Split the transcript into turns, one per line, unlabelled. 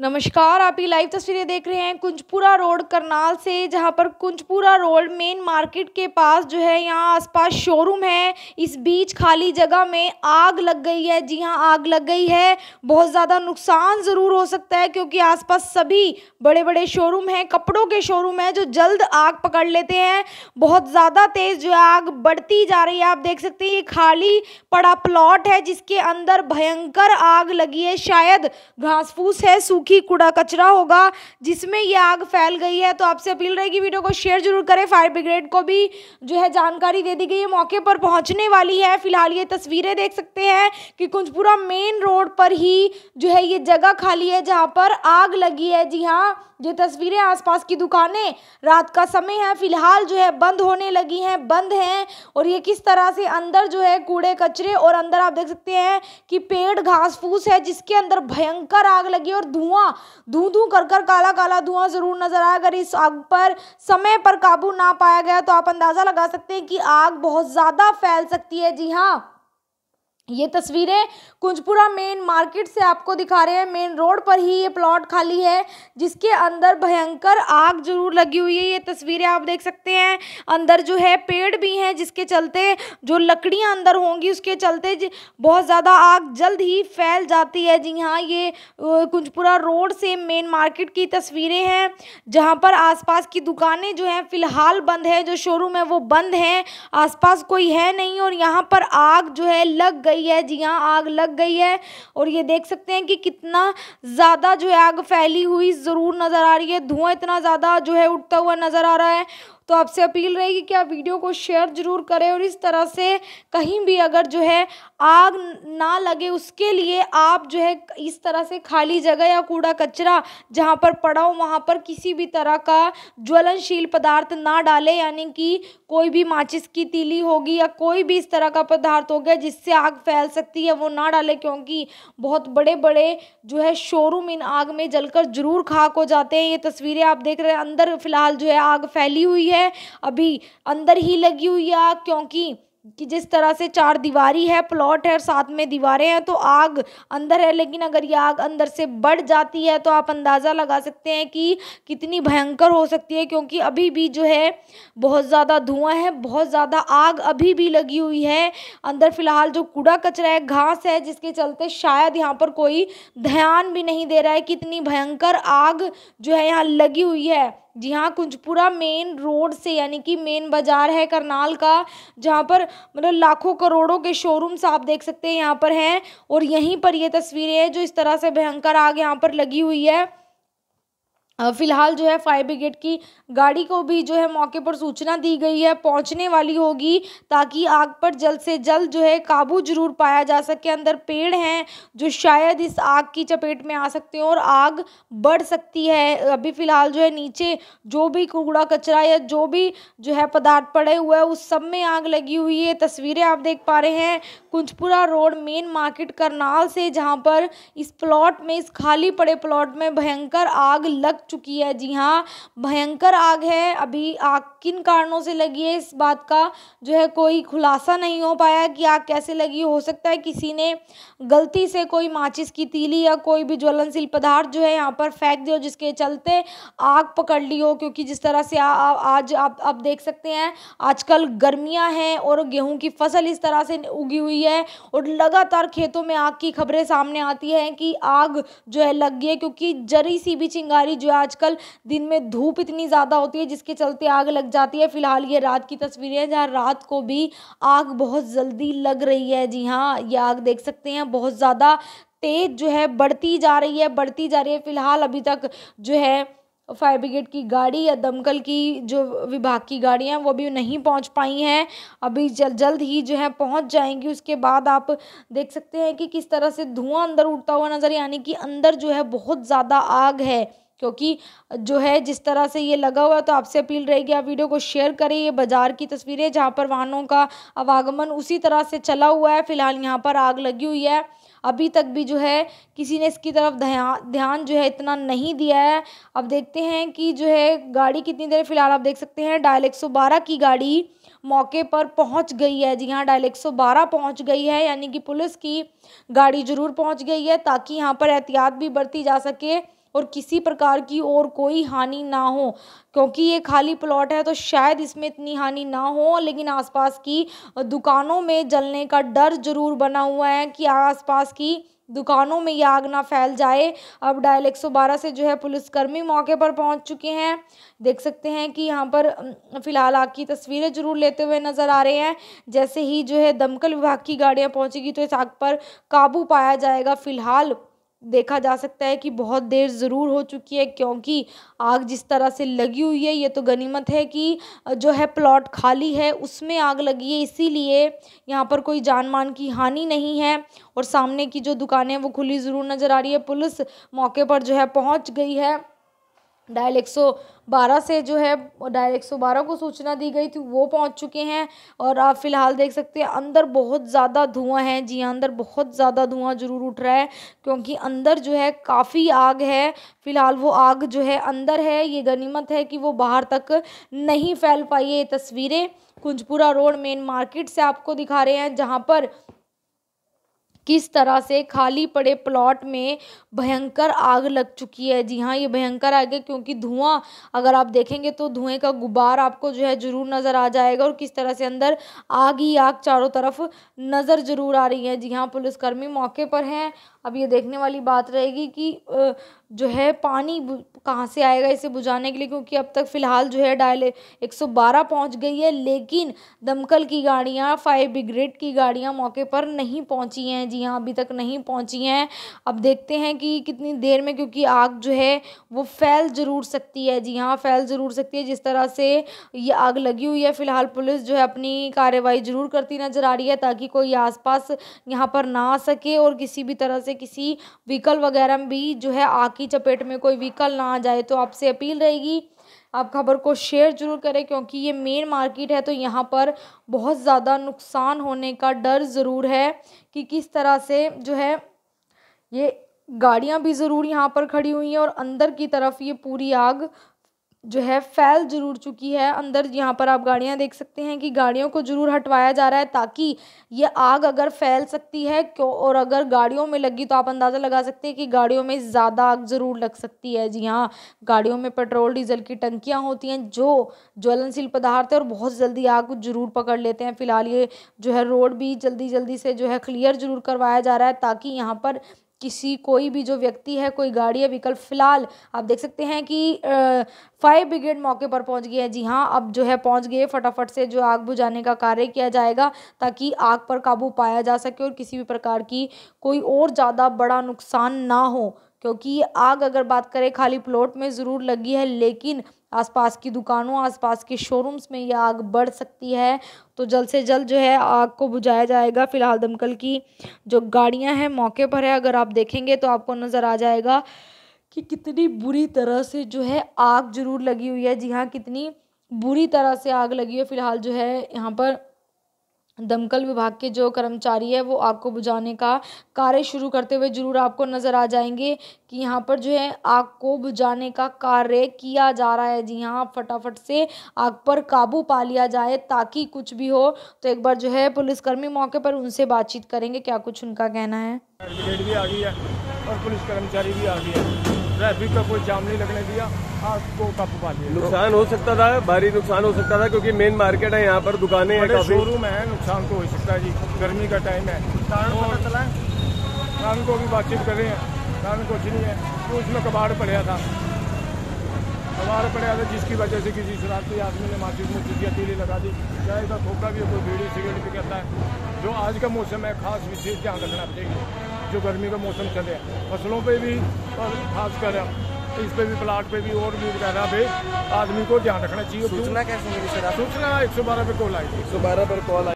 नमस्कार आप ये लाइव तस्वीरें देख रहे हैं कुंजपुरा रोड करनाल से जहां पर कुंजपुरा रोड मेन मार्केट के पास जो है यहां आसपास शोरूम है इस बीच खाली जगह में आग लग गई है जी हां आग लग गई है बहुत ज़्यादा नुकसान ज़रूर हो सकता है क्योंकि आसपास सभी बड़े बड़े शोरूम हैं कपड़ों के शोरूम हैं जो जल्द आग पकड़ लेते हैं बहुत ज़्यादा तेज़ जो आग बढ़ती जा रही है आप देख सकते हैं ये खाली पड़ा प्लॉट है जिसके अंदर भयंकर आग लगी है शायद घास फूस है सूखी सूखी कूड़ा कचरा होगा जिसमें ये आग फैल गई है तो आपसे अपील रहेगी वीडियो को शेयर जरूर करें फायर ब्रिगेड को भी जो है जानकारी दे दी गई है मौके पर पहुंचने वाली है फिलहाल ये तस्वीरें देख सकते हैं कि कुंजपुरा मेन रोड पर ही जो है ये जगह खाली है जहाँ पर आग लगी है जी हाँ ये तस्वीरें आसपास की दुकानें रात का समय है फिलहाल जो है बंद होने लगी हैं बंद हैं और ये किस तरह से अंदर जो है कूड़े कचरे और अंदर आप देख सकते हैं कि पेड़ घास फूस है जिसके अंदर भयंकर आग लगी और धुआं धुआं धू धू कर कर काला काला धुआं जरूर नजर आया अगर इस आग पर समय पर काबू ना पाया गया तो आप अंदाजा लगा सकते हैं कि आग बहुत ज़्यादा फैल सकती है जी हाँ ये तस्वीरें कुंजपुरा मेन मार्केट से आपको दिखा रहे हैं मेन रोड पर ही ये प्लॉट खाली है जिसके अंदर भयंकर आग जरूर लगी हुई है ये तस्वीरें आप देख सकते हैं अंदर जो है पेड़ भी हैं जिसके चलते जो लकड़ियां अंदर होंगी उसके चलते बहुत ज़्यादा आग जल्द ही फैल जाती है जी हाँ ये कुंजपुरा रोड से मेन मार्केट की तस्वीरें हैं जहाँ पर आस की दुकानें जो हैं फ़िलहाल बंद है जो शोरूम है वो बंद हैं आस कोई है नहीं और यहाँ पर आग जो है लग गई गई है जी हाँ आग लग गई है और ये देख सकते हैं कि कितना ज़्यादा जो है आग फैली हुई ज़रूर नज़र आ रही है धुआं इतना ज़्यादा जो है उठता हुआ नज़र आ रहा है तो आपसे अपील रहेगी कि आप वीडियो को शेयर ज़रूर करें और इस तरह से कहीं भी अगर जो है आग ना लगे उसके लिए आप जो है इस तरह से खाली जगह या कूड़ा कचरा जहाँ पर पड़ा हो वहाँ पर किसी भी तरह का ज्वलनशील पदार्थ ना डालें यानी कि कोई भी माचिस की तीली होगी या कोई भी इस तरह का पदार्थ हो गया जिससे आग फैल सकती है वो ना डालें क्योंकि बहुत बड़े बड़े जो है शोरूम इन आग में जलकर जरूर खाक हो जाते हैं ये तस्वीरें आप देख रहे हैं अंदर फिलहाल जो है आग फैली हुई है है अभी अंदर ही लगी हुई आग क्योंकि कि जिस तरह से चार दीवारी है प्लॉट है और साथ में दीवारें हैं तो आग अंदर है लेकिन अगर ये आग अंदर से बढ़ जाती है तो आप अंदाज़ा लगा सकते हैं कि कितनी भयंकर हो सकती है क्योंकि अभी भी जो है बहुत ज़्यादा धुआं है बहुत ज़्यादा आग अभी भी लगी हुई है अंदर फिलहाल जो कूड़ा कचरा है घास है जिसके चलते शायद यहाँ पर कोई ध्यान भी नहीं दे रहा है कि इतनी भयंकर आग जो है यहाँ लगी हुई है जी हाँ कुंजपुरा मेन रोड से यानी कि मेन बाज़ार है करनाल का जहाँ पर मतलब लाखों करोड़ों के शोरूम्स आप देख सकते हैं यहाँ पर हैं और यहीं पर ये तस्वीरें हैं जो इस तरह से भयंकर आग यहाँ पर लगी हुई है फ़िलहाल जो है फायर ब्रिगेड की गाड़ी को भी जो है मौके पर सूचना दी गई है पहुंचने वाली होगी ताकि आग पर जल्द से जल्द जो है काबू जरूर पाया जा सके अंदर पेड़ हैं जो शायद इस आग की चपेट में आ सकते हैं और आग बढ़ सकती है अभी फ़िलहाल जो है नीचे जो भी कूड़ा कचरा या जो भी जो है पदार्थ पड़े हुए हैं उस सब में आग लगी हुई है तस्वीरें आप देख पा रहे हैं Kunjpura road main market Karnal से जहाँ पर इस प्लॉट में इस खाली पड़े प्लॉट में भयंकर आग लग चुकी है जी हाँ भयंकर आग है अभी आग किन कारणों से लगी है इस बात का जो है कोई खुलासा नहीं हो पाया कि आग कैसे लगी हो सकता है किसी ने गलती से कोई माचिस की तीली या कोई भी ज्वलनशील पदार्थ जो है यहाँ पर फेंक दिया जिसके चलते आग पकड़ ली हो क्योंकि जिस तरह से आ, आ, आज आप आप देख सकते हैं आजकल गर्मियाँ हैं और गेहूँ की फसल इस तरह से उगी हुई हुई है और लगातार खेतों में आग की खबरें सामने आती हैं कि आग जो है लग गई है क्योंकि जरी सी भी चिंगारी जो है आजकल दिन में धूप इतनी ज़्यादा होती है जिसके चलते आग लग जाती है फिलहाल ये रात की तस्वीरें हैं जहाँ रात को भी आग बहुत जल्दी लग रही है जी हाँ ये आग देख सकते हैं बहुत ज़्यादा तेज़ जो है बढ़ती जा रही है बढ़ती जा रही है फिलहाल अभी तक जो है फायर ब्रिगेड की गाड़ी या दमकल की जो विभाग की गाड़ियाँ वो भी नहीं पहुँच पाई हैं अभी जल जल्द ही जो है पहुँच जाएंगी उसके बाद आप देख सकते हैं कि किस तरह से धुआं अंदर उठता हुआ नज़र यानी कि अंदर जो है बहुत ज़्यादा आग है क्योंकि जो है जिस तरह से ये लगा हुआ है तो आपसे अपील रहेगी आप वीडियो को शेयर करें ये बाज़ार की तस्वीरें जहाँ पर वाहनों का आवागमन उसी तरह से चला हुआ है फ़िलहाल यहाँ पर आग लगी हुई है अभी तक भी जो है किसी ने इसकी तरफ ध्यान ध्यान जो है इतना नहीं दिया है अब देखते हैं कि जो है गाड़ी कितनी देर फिलहाल आप देख सकते हैं डायल एक सौ बारह की गाड़ी मौके पर पहुंच गई है जी हाँ डायल एक सौ बारह पहुँच गई है यानी कि पुलिस की गाड़ी ज़रूर पहुंच गई है ताकि यहाँ पर एहतियात भी बरती जा सके और किसी प्रकार की और कोई हानि ना हो क्योंकि ये खाली प्लॉट है तो शायद इसमें इतनी हानि ना हो लेकिन आसपास की दुकानों में जलने का डर जरूर बना हुआ है कि आसपास की दुकानों में ये आग ना फैल जाए अब डायल बारह से जो है पुलिसकर्मी मौके पर पहुंच चुके हैं देख सकते हैं कि यहाँ पर फिलहाल आग की तस्वीरें जरूर लेते हुए नज़र आ रहे हैं जैसे ही जो है दमकल विभाग की गाड़ियाँ पहुँचेगी तो इस आग पर काबू पाया जाएगा फिलहाल देखा जा सकता है कि बहुत देर ज़रूर हो चुकी है क्योंकि आग जिस तरह से लगी हुई है ये तो गनीमत है कि जो है प्लॉट खाली है उसमें आग लगी है इसीलिए यहाँ पर कोई जान मान की हानि नहीं है और सामने की जो दुकानें वो खुली ज़रूर नज़र आ रही है पुलिस मौके पर जो है पहुँच गई है डायल 112 से जो है डायल 112 को सूचना दी गई थी वो पहुंच चुके हैं और आप फिलहाल देख सकते हैं अंदर बहुत ज़्यादा धुआं है जी हाँ, अंदर बहुत ज़्यादा धुआं जरूर उठ रहा है क्योंकि अंदर जो है काफ़ी आग है फिलहाल वो आग जो है अंदर है ये गनीमत है कि वो बाहर तक नहीं फैल पाई ये तस्वीरें कुंजपुरा रोड मेन मार्केट से आपको दिखा रहे हैं जहाँ पर किस तरह से खाली पड़े प्लॉट में भयंकर आग लग चुकी है जी हाँ ये भयंकर आग है क्योंकि धुआं अगर आप देखेंगे तो धुएं का गुब्बार आपको जो है ज़रूर नज़र आ जाएगा और किस तरह से अंदर आग ही आग चारों तरफ नज़र ज़रूर आ रही है जी हाँ पुलिसकर्मी मौके पर हैं अब ये देखने वाली बात रहेगी कि जो है पानी कहाँ से आएगा इसे बुझाने के लिए क्योंकि अब तक फ़िलहाल जो है डायल 112 पहुंच गई है लेकिन दमकल की गाड़ियाँ फायर ब्रिगेड की गाड़ियाँ मौके पर नहीं पहुंची हैं जी हाँ अभी तक नहीं पहुंची हैं अब देखते हैं कि कितनी देर में क्योंकि आग जो है वो फैल ज़रूर सकती है जी हाँ फैल ज़रूर सकती है जिस तरह से ये आग लगी हुई है फ़िलहाल पुलिस जो है अपनी कार्रवाई ज़रूर करती नज़र आ रही है ताकि कोई पास यहाँ पर ना आ सके और किसी भी तरह से किसी व्हीकल वगैरह में भी जो है आग की चपेट में कोई व्हीकल ना आ जाए तो आपसे अपील रहेगी आप खबर को शेयर जरूर करें क्योंकि ये मेन मार्केट है तो यहाँ पर बहुत ज़्यादा नुकसान होने का डर ज़रूर है कि किस तरह से जो है ये गाड़ियाँ भी ज़रूर यहाँ पर खड़ी हुई हैं और अंदर की तरफ ये पूरी आग जो है फैल ज़रूर चुकी है अंदर यहाँ पर आप गाड़ियाँ देख सकते हैं कि गाड़ियों को ज़रूर हटवाया जा रहा है ताकि ये आग अगर फैल सकती है क्यों और अगर गाड़ियों में लगी तो आप अंदाज़ा लगा सकते हैं कि गाड़ियों में ज़्यादा आग ज़रूर लग सकती है जी हाँ गाड़ियों में पेट्रोल डीजल की टंकियाँ होती हैं जो ज्वलनशील पदार्थ है और बहुत जल्दी आग ज़रूर पकड़ लेते हैं फिलहाल ये जो है रोड भी जल्दी जल्दी से जो है क्लियर ज़रूर करवाया जा रहा है ताकि यहाँ पर किसी कोई भी जो व्यक्ति है कोई गाड़ी या विकल्प फिलहाल आप देख सकते हैं कि फायर ब्रिगेड मौके पर पहुंच गई है जी हाँ अब जो है पहुंच गए फटाफट से जो आग बुझाने का कार्य किया जाएगा ताकि आग पर काबू पाया जा सके और किसी भी प्रकार की कोई और ज़्यादा बड़ा नुकसान ना हो क्योंकि आग अगर बात करें खाली प्लॉट में ज़रूर लगी है लेकिन आसपास की दुकानों आसपास के शोरूम्स में ये आग बढ़ सकती है तो जल्द से जल्द जो है आग को बुझाया जाएगा फिलहाल दमकल की जो गाड़ियां हैं मौके पर है अगर आप देखेंगे तो आपको नज़र आ जाएगा कि कितनी बुरी तरह से जो है आग जरूर लगी हुई है जी हाँ कितनी बुरी तरह से आग लगी है फिलहाल जो है यहाँ पर दमकल विभाग के जो कर्मचारी है वो आग को बुझाने का कार्य शुरू करते हुए ज़रूर आपको नज़र आ जाएंगे कि यहाँ पर जो है आग को बुझाने का कार्य किया जा रहा है जी हाँ फटाफट से आग पर काबू पा लिया जाए ताकि कुछ भी हो तो एक बार जो है पुलिसकर्मी मौके पर उनसे बातचीत करेंगे क्या कुछ उनका कहना है भी आ गई है और पुलिस कर्मचारी भी आ गया ट्रैफिक का तो कोई जाम नहीं लगने दिया आपको तो को पा लिया नुकसान हो सकता था भारी नुकसान हो सकता था क्योंकि मेन मार्केट है यहाँ पर दुकानें हैं शोरूम है नुकसान तो हो सकता है जी गर्मी का टाइम है कारण को भी बातचीत कर रहे हैं कारण कुछ नहीं है तो उसमें कबाड़ पड़ा था कबाड़ पड़ा था जिसकी वजह से किसी शरारती आदमी ने मार्केट में चुटिया तीली लगा दी चाहे का तो धोखा भी कोई बीड़ी सिगरेट भी करता है जो आज का मौसम है खास विशेष ध्यान रखना चाहिए जो गर्मी का मौसम चले फसलों पे भी और खासकर इस पे भी प्लाट पे भी और भी वगैरह पे आदमी को ध्यान रखना चाहिए सूचना कैसे सूचना एक सौ बारह पे कॉल आई एक सौ बारह पर कॉल आई